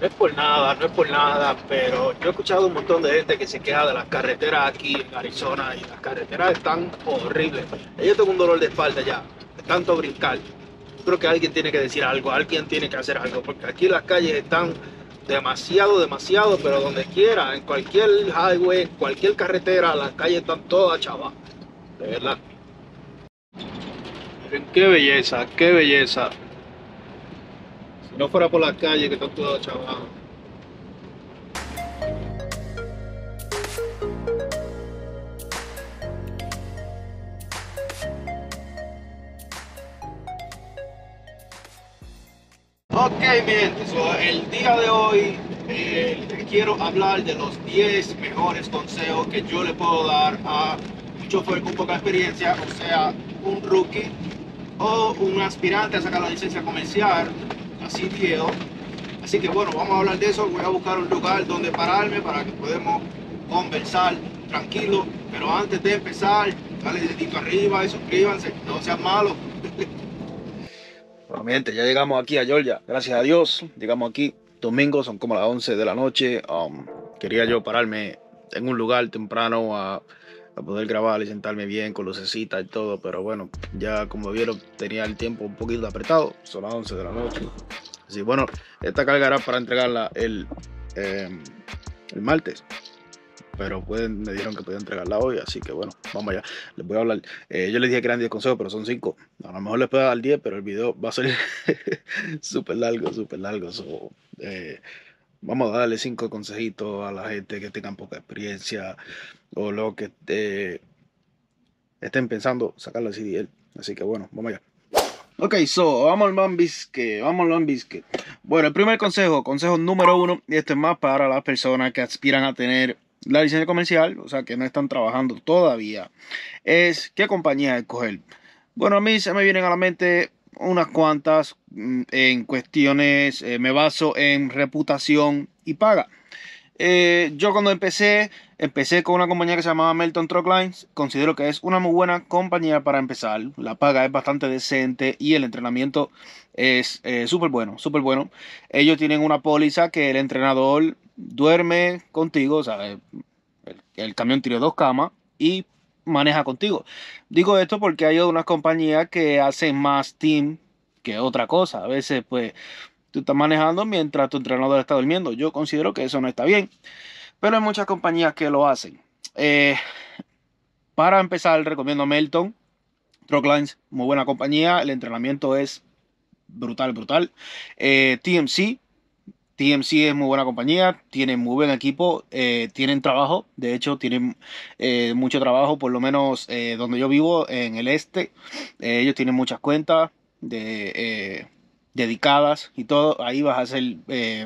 No es por nada, no es por nada, pero yo he escuchado un montón de gente que se queja de las carreteras aquí en Arizona y las carreteras están horribles. Yo tengo un dolor de espalda ya, de tanto brincar. creo que alguien tiene que decir algo, alguien tiene que hacer algo, porque aquí las calles están demasiado, demasiado, pero donde quiera, en cualquier highway, cualquier carretera, las calles están todas chavas, de verdad. Qué belleza, qué belleza no fuera por la calle que están todos chavales. Ok, mi el día de hoy eh, quiero hablar de los 10 mejores consejos que yo le puedo dar a un chofer con poca experiencia, o sea, un rookie o un aspirante a sacar la licencia comercial Así que bueno, vamos a hablar de eso. Voy a buscar un lugar donde pararme para que podamos conversar tranquilo. Pero antes de empezar, dale dedito arriba y suscríbanse. No sean malos. Bueno, mi gente, ya llegamos aquí a Georgia. Gracias a Dios, llegamos aquí. Domingo son como las 11 de la noche. Um, quería yo pararme en un lugar temprano a poder grabar y sentarme bien con lucecita y todo, pero bueno, ya como vieron tenía el tiempo un poquito apretado, son las 11 de la noche. Así bueno, esta cargará para entregarla el, em, el martes, pero pueden, me dijeron que podía entregarla hoy, así que bueno, vamos allá, les voy a hablar. Eh, yo les dije que eran 10 consejos, pero son 5, a lo mejor les puedo dar 10, pero el video va a ser súper largo, súper largo, eh, Vamos a darle cinco consejitos a la gente que tengan poca experiencia o lo que estén pensando sacar la CDL. Así que bueno, vamos allá. Ok, so, vamos al Bisque. vamos al bambisquet Bueno, el primer consejo, consejo número uno, y este es más para las personas que aspiran a tener la licencia comercial, o sea, que no están trabajando todavía, es qué compañía escoger. Bueno, a mí se me vienen a la mente unas cuantas mm, en cuestiones, eh, me baso en reputación y paga. Eh, yo cuando empecé, empecé con una compañía que se llamaba Melton Truck Lines. Considero que es una muy buena compañía para empezar. La paga es bastante decente y el entrenamiento es eh, súper bueno, súper bueno. Ellos tienen una póliza que el entrenador duerme contigo, o sea, el, el camión tiene dos camas y maneja contigo. Digo esto porque hay unas compañías que hacen más team que otra cosa. A veces, pues, tú estás manejando mientras tu entrenador está durmiendo. Yo considero que eso no está bien, pero hay muchas compañías que lo hacen. Eh, para empezar, recomiendo Melton, Trucklines, muy buena compañía. El entrenamiento es brutal, brutal. Eh, TMC, TMC es muy buena compañía, tienen muy buen equipo, eh, tienen trabajo, de hecho tienen eh, mucho trabajo, por lo menos eh, donde yo vivo, en el este, ellos tienen muchas cuentas de, dedicadas y todo, ahí vas a hacer,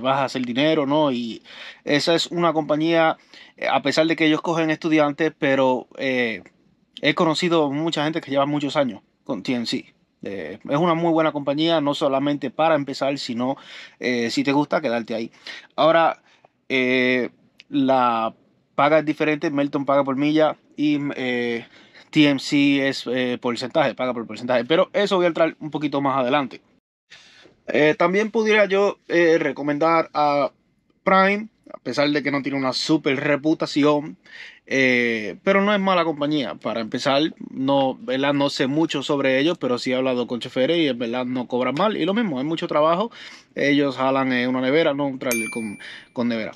vas a hacer dinero, ¿no? Y esa es una compañía, a pesar de que ellos cogen estudiantes, pero he conocido mucha gente que lleva muchos años con TMC. Eh, es una muy buena compañía, no solamente para empezar, sino eh, si te gusta, quedarte ahí. Ahora, eh, la paga es diferente, Melton paga por milla y TMC es porcentaje, paga por porcentaje, pero eso voy a entrar un poquito más adelante. también pudiera yo recomendar a Prime, a pesar de que no tiene una super reputación, eh, pero no es mala compañía. Para empezar, no, no sé mucho sobre ellos, pero sí he hablado con choferes y en verdad no cobran mal. Y lo mismo, hay mucho trabajo. Ellos jalan una nevera, no con, nevera.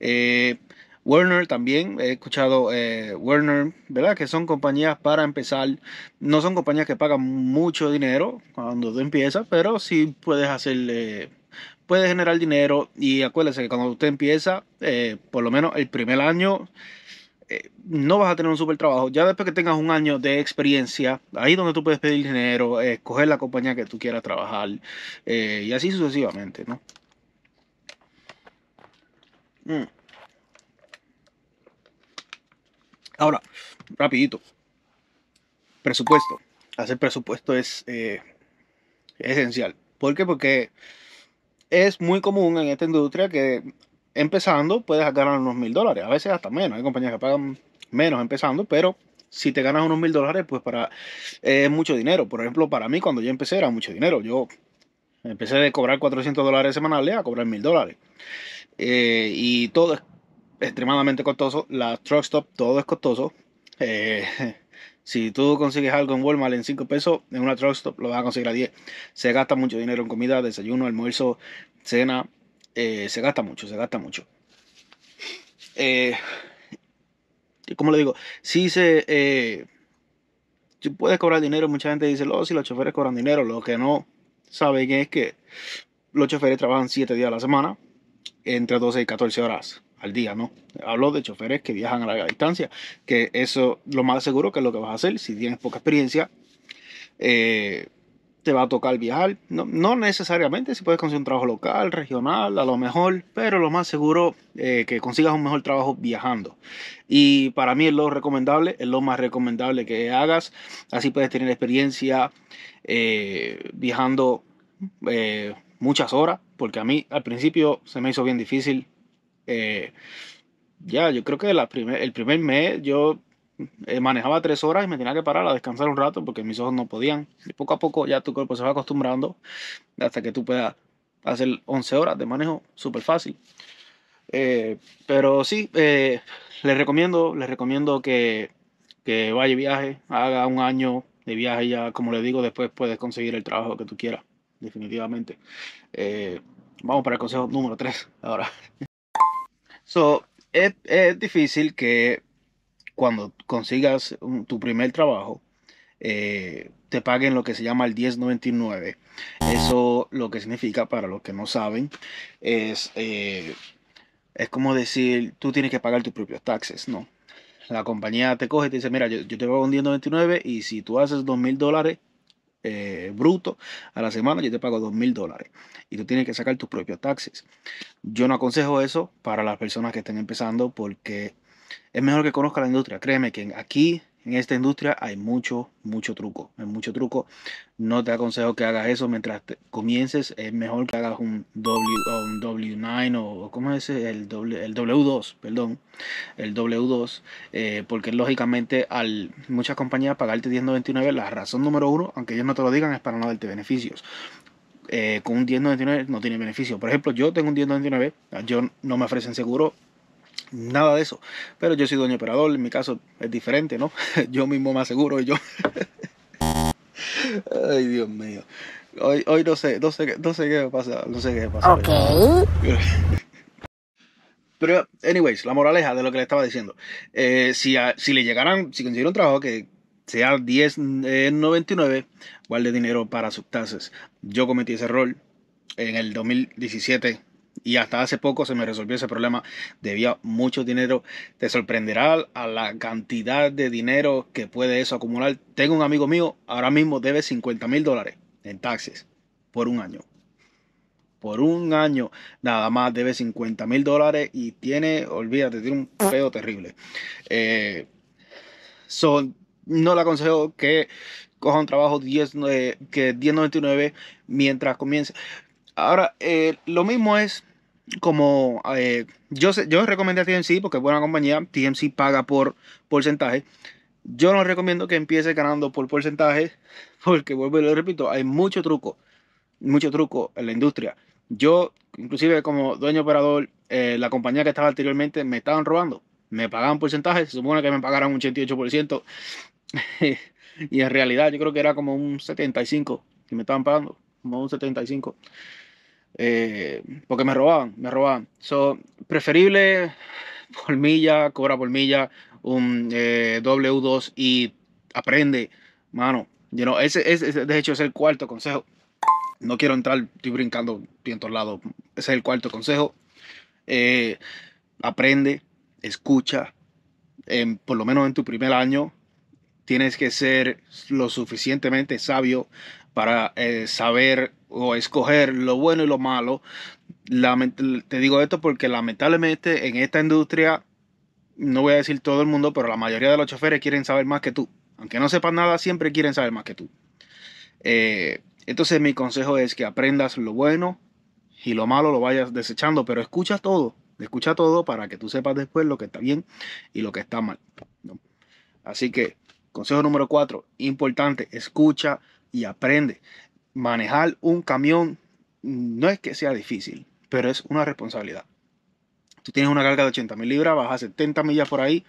Eh, Werner también, he escuchado eh, Werner, ¿verdad? Que son compañías para empezar, no son compañías que pagan mucho dinero cuando tú empiezas, pero sí puedes hacerle, puedes generar dinero y acuérdese que cuando usted empieza, por lo menos el primer año, eh, no vas a tener un super trabajo. Ya después que tengas un año de experiencia, ahí donde tú puedes pedir dinero, escoger la compañía que tú quieras trabajar eh, y así sucesivamente, ¿no? Mm. Ahora, rapidito. Presupuesto. Hacer presupuesto es eh, esencial. ¿Por qué? Porque es muy común en esta industria que empezando puedes ganar unos mil dólares, a veces hasta menos. Hay compañías que pagan menos empezando, pero si te ganas unos mil dólares, pues para eh, es mucho dinero. Por ejemplo, para mí cuando yo empecé era mucho dinero. Yo empecé de cobrar 400 dólares semanales a cobrar mil dólares. Eh, y todo es extremadamente costoso. La truck stop, todo es costoso. Eh, si tú consigues algo en Walmart en 5 pesos, en una truck stop lo vas a conseguir a 10. Se gasta mucho dinero en comida, desayuno, almuerzo, cena, eh, se gasta mucho, se gasta mucho. Eh, como le digo, si se eh, puedes cobrar dinero, mucha gente dice, oh, si los choferes cobran dinero, lo que no saben es que los choferes trabajan 7 días a la semana, entre 12 y 14 horas al día, ¿no? Hablo de choferes que viajan a larga distancia, que eso lo más seguro que es lo que vas a hacer si tienes poca experiencia. Eh, te va a tocar viajar. No, no, necesariamente, si puedes conseguir un trabajo local, regional, a lo mejor, pero lo más seguro eh, que consigas un mejor trabajo viajando. Y para mí es lo recomendable, es lo más recomendable que hagas. Así puedes tener experiencia eh, viajando eh, muchas horas, porque a mí al principio se me hizo bien difícil. Eh, ya, yo creo que el primer mes yo eh, manejaba tres horas y me tenía que parar a descansar un rato porque mis ojos no podían. Y poco a poco ya tu cuerpo se va acostumbrando hasta que tú puedas hacer 11 horas de manejo súper fácil. Eh, pero sí, eh, les recomiendo, les recomiendo que, que vaya y viaje, haga un año de viaje ya, como les digo, después puedes conseguir el trabajo que tú quieras, definitivamente. vamos para el consejo número 3 ahora. So, es difícil que cuando consigas tu primer trabajo, eh, te paguen lo que se llama el 1099. Eso lo que significa, para los que no saben, es, eh, es como decir, tú tienes que pagar tus propios taxes, ¿no? La compañía te coge y te dice, mira, yo, te pago un 1099 y si tú haces dos mil dólares eh, bruto a la semana, yo te pago dos mil dólares. Y tú tienes que sacar tus propios taxes. Yo no aconsejo eso para las personas que estén empezando porque es mejor que conozca la industria. Créeme que aquí, en esta industria, hay mucho, mucho truco. Hay mucho truco. No te aconsejo que hagas eso mientras comiences. Es mejor que hagas un, w, W9 o, ¿cómo es El, w, el W2, perdón. El W2. Eh, porque lógicamente, al muchas compañías pagarte 1099, la razón número uno, aunque ellos no te lo digan, es para no darte beneficios. Eh, con un 1099 no tiene beneficio. Por ejemplo, yo tengo un 1099, yo no me ofrecen seguro, Nada de eso. Pero yo soy dueño operador, en mi caso es diferente, ¿no? Yo mismo me aseguro y yo. Ay, Dios mío. Hoy, no sé, no sé, no sé qué pasa, no sé qué pasa. Ok. Pero, anyways, la moraleja de lo que le estaba diciendo. Eh, si, si le llegaran, si consiguieron un trabajo que sea 10.99, eh, guarde dinero para sus tasas. Yo cometí ese rol en el 2017 y hasta hace poco se me resolvió ese problema. Debía mucho dinero. Te sorprenderá a la cantidad de dinero que puede eso acumular. Tengo un amigo mío, ahora mismo debe 50 mil dólares en taxes por un año. Por un año nada más debe 50 mil dólares y tiene, olvídate, tiene un pedo terrible. Eh, no le aconsejo que coja un trabajo 10, eh, que 10.99 mientras comience Ahora, eh, lo mismo es como eh, yo, yo recomendé a TMC porque es buena compañía, TMC paga por porcentaje. Yo no recomiendo que empiece ganando por porcentaje porque, vuelvo y lo repito, hay mucho truco, mucho truco en la industria. Yo, inclusive como dueño operador, eh, la compañía que estaba anteriormente me estaban robando. Me pagaban porcentaje. se supone que me pagaran un 88%. y en realidad yo creo que era como un 75% que me estaban pagando, como un 75% eh, porque me robaban, me robaban. So, preferible por cobra por un eh, W2 y aprende, mano. You ese, de hecho, es el cuarto consejo. No quiero entrar, estoy brincando en todos lados. Ese es el cuarto consejo. Eh, aprende, escucha. por lo menos en tu primer año, tienes que ser lo suficientemente sabio para eh, saber o escoger lo bueno y lo malo. te digo esto porque lamentablemente en esta industria, no voy a decir todo el mundo, pero la mayoría de los choferes quieren saber más que tú. Aunque no sepas nada, siempre quieren saber más que tú. Eh, entonces mi consejo es que aprendas lo bueno y lo malo lo vayas desechando, pero escucha todo, escucha todo para que tú sepas después lo que está bien y lo que está mal. Así que consejo número cuatro, importante, escucha y aprende manejar un camión no es que sea difícil, pero es una responsabilidad. Tú tienes una carga de 80 mil libras, vas a 70 millas por ahí,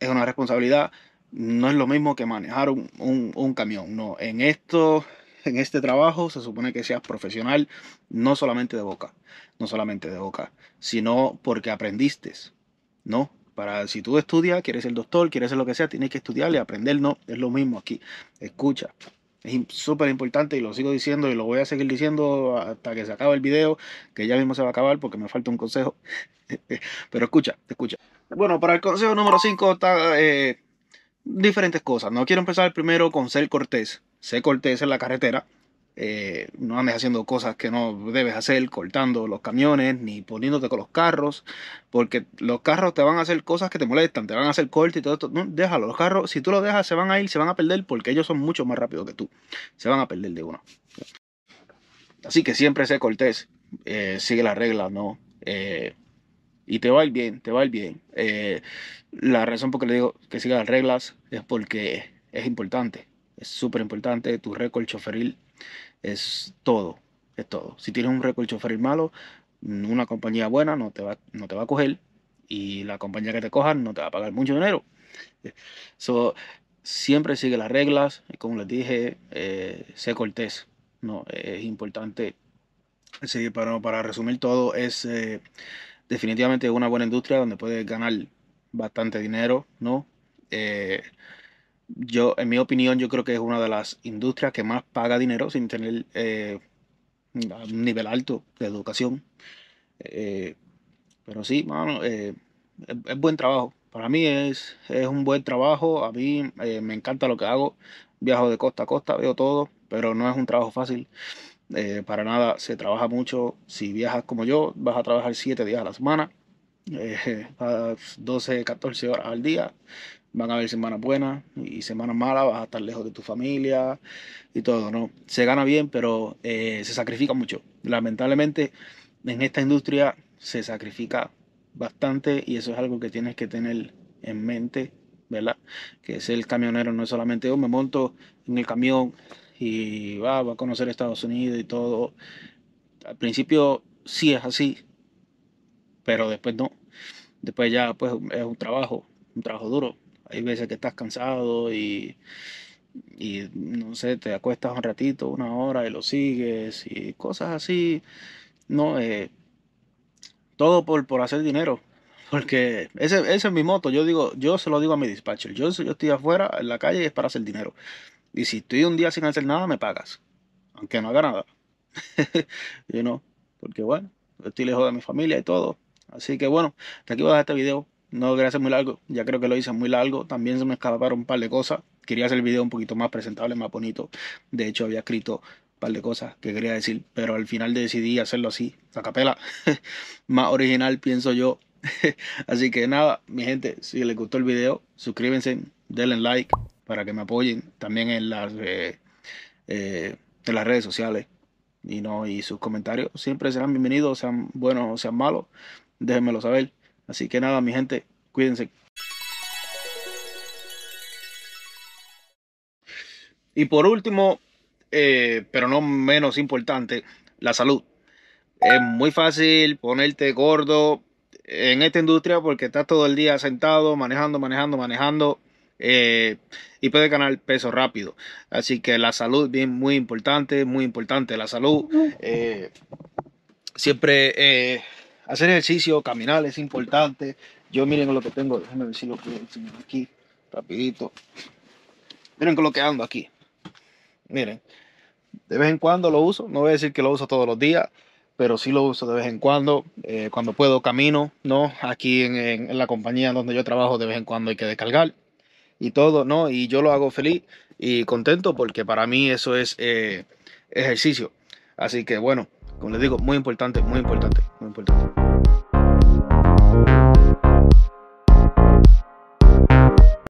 es una responsabilidad. No es lo mismo que manejar un, camión. No, en esto, en este trabajo se supone que seas profesional, no solamente de boca, no solamente de boca, sino porque aprendiste, ¿no? Para si tú estudias, quieres ser doctor, quieres ser lo que sea, tienes que estudiar y aprender, no, es lo mismo aquí. Escucha, es súper importante y lo sigo diciendo y lo voy a seguir diciendo hasta que se acabe el video, que ya mismo se va a acabar porque me falta un consejo. Pero escucha, escucha. Bueno, para el consejo número 5 está eh, diferentes cosas. No quiero empezar primero con ser cortés. ser cortés en la carretera eh, no andes haciendo cosas que no debes hacer, cortando los camiones, ni poniéndote con los carros, porque los carros te van a hacer cosas que te molestan, te van a hacer corte y todo esto. No, déjalo, los carros, si tú los dejas, se van a ir, se van a perder, porque ellos son mucho más rápidos que tú. Se van a perder de uno. Así que siempre sé cortés, eh, sigue las regla, ¿no? Eh, y te va a ir bien, te va a ir bien. la razón por que le digo que siga las reglas es porque es importante, es súper importante tu récord choferil es todo, es todo. Si tienes un récord chofer malo, una compañía buena no te va, no te va a coger y la compañía que te coja no te va a pagar mucho dinero. eso siempre sigue las reglas, como les dije, eh, sé cortés. No, es importante. Sí, para, para resumir todo, es eh, definitivamente una buena industria donde puedes ganar bastante dinero, ¿no? Eh, yo, en mi opinión, yo creo que es una de las industrias que más paga dinero sin tener eh, un nivel alto de educación. Eh, pero sí, eh, es, buen trabajo. Para mí es, es un buen trabajo. A mí me encanta lo que hago. Viajo de costa a costa, veo todo, pero no es un trabajo fácil. para nada, se trabaja mucho. Si viajas como yo, vas a trabajar 7 días a la semana, 12, 14 horas al día. Van a haber semanas buenas y semanas malas, vas a estar lejos de tu familia y todo, ¿no? Se gana bien, pero eh, se sacrifica mucho. Lamentablemente, en esta industria se sacrifica bastante y eso es algo que tienes que tener en mente, ¿verdad? Que ser el camionero no es solamente yo oh, me monto en el camión y va, ah, va a conocer Estados Unidos y todo. Al principio sí es así, pero después no. Después ya pues es un trabajo, un trabajo duro, hay veces que estás cansado y, no sé, te acuestas un ratito, una hora y lo sigues y cosas así. No, eh, todo por, hacer dinero. Porque ese, es mi moto. Yo digo, yo se lo digo a mi dispatcher. Yo, yo estoy afuera en la calle y es para hacer dinero. Y si estoy un día sin hacer nada, me pagas. Aunque no haga nada. yo no. Porque bueno, estoy lejos de mi familia y todo. Así que bueno, hasta aquí voy este video no quería muy largo, ya creo que lo hice muy largo, también se me escaparon un par de cosas, quería hacer el video un poquito más presentable, más bonito, de hecho había escrito un par de cosas que quería decir, pero al final decidí hacerlo así, a capela, más original pienso yo, así que nada, mi gente, si les gustó el video, suscríbanse, denle like para que me apoyen también en las, eh, eh, las redes sociales y, no, y sus comentarios siempre serán bienvenidos, sean buenos o sean malos, déjenmelo saber. Así que nada, mi gente, cuídense. Y por último, eh, pero no menos importante, la salud. Es muy fácil ponerte gordo en esta industria porque estás todo el día sentado, manejando, manejando, manejando. Eh, y puedes ganar peso rápido. Así que la salud, bien, muy importante, muy importante. La salud, eh, siempre Hacer ejercicio, caminar es importante. Yo miren lo que tengo, déjenme ver si lo puedo enseñar aquí, rapidito. Miren lo que ando aquí. Miren, de vez en cuando lo uso, no voy a decir que lo uso todos los días, pero sí lo uso de vez en cuando. Eh, cuando puedo camino, ¿no? Aquí en, la compañía donde yo trabajo de vez en cuando hay que descargar y todo, ¿no? Y yo lo hago feliz y contento porque para mí eso es eh, ejercicio. Así que bueno, como les digo, muy importante, muy importante, muy importante.